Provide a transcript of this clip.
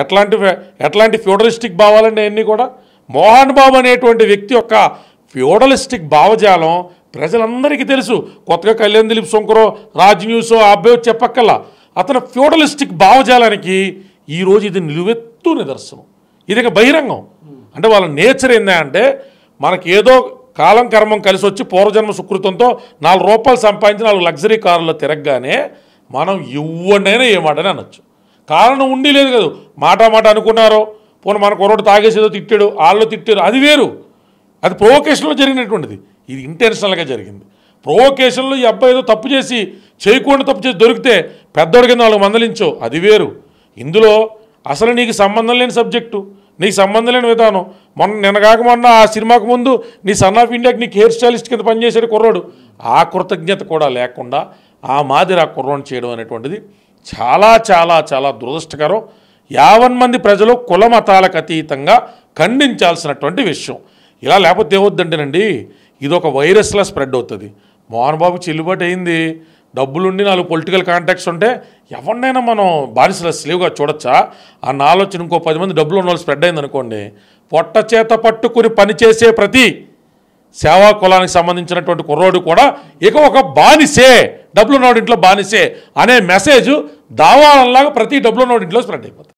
ఎట్లాంటి ఎట్లాంటి ఫ్యూడలిస్టిక్ భావాలండి అన్నీ కూడా మోహన్ బాబు అనేటువంటి వ్యక్తి యొక్క ఫ్యూడలిస్టిక్ భావజాలం ప్రజలందరికీ తెలుసు కొత్తగా కళ్యాణ్ దిలీప్ సొంకరో రాజ్ న్యూసో అబ్బాయో చెప్పక్కల్లా అతను ఫ్యూడలిస్టిక్ భావజాలానికి ఈరోజు ఇది నిలువెత్తు నిదర్శనం ఇది ఇక బహిరంగం అంటే వాళ్ళ నేచర్ ఏందా అంటే మనకి ఏదో కాలం కర్మం కలిసి వచ్చి పూర్వజన్మ సుకృతంతో నాలుగు రూపాయలు సంపాదించి నాలుగు లగ్జరీ కారులో తిరగగానే మనం అయినా ఏమాటనే అనొచ్చు కారణం ఉండి లేదు కదా మాట మాట అనుకున్నారో పోను మన కుర్రోడు తాగేసేదో తిట్టాడు వాళ్ళు తిట్టారు అది వేరు అది ప్రొవోకేషన్లో జరిగినటువంటిది ఇది ఇంటెన్షనల్గా జరిగింది ప్రొవోకేషన్లో ఈ అబ్బాయి ఏదో తప్పు చేసి చేయకుండా తప్పు చేసి దొరికితే కింద వాళ్ళకి మందలించో అది వేరు ఇందులో అసలు నీకు సంబంధం లేని సబ్జెక్టు నీకు సంబంధం లేని విధానం మొన్న నిన్నగాక మొన్న ఆ సినిమాకు ముందు నీ సన్ ఆఫ్ ఇండియాకి నీకు హెయిర్ స్టైలిస్ట్ కింద పనిచేసాడు కుర్రోడు ఆ కృతజ్ఞత కూడా లేకుండా ఆ మాదిరి ఆ కుర్రోని చేయడం అనేటువంటిది చాలా చాలా చాలా దురదృష్టకరం యావన్మంది ప్రజలు కుల మతాలకు అతీతంగా ఖండించాల్సినటువంటి విషయం ఇలా లేకపోతే ఏమొద్దంటేనండి ఇది ఒక వైరస్లా స్ప్రెడ్ అవుతుంది మోహన్ బాబు చెల్లుబాటు అయింది డబ్బులుండి నాలుగు పొలిటికల్ కాంటాక్ట్స్ ఉంటే ఎవరినైనా మనం బానిసల స్లీవ్గా చూడొచ్చా అన్న ఆలోచన ఇంకో పది మంది డబ్బులు ఉన్న వాళ్ళు స్ప్రెడ్ అనుకోండి పొట్ట చేత పట్టుకుని పనిచేసే ప్రతి సేవా కులానికి సంబంధించినటువంటి కుర్రోడు కూడా ఇక ఒక బానిసే డబ్బులు నోడింట్లో బానిసే అనే మెసేజ్ దావాలలాగా ప్రతి డబ్బులు నోడింట్లో స్ప్రెడ్ అయిపోతుంది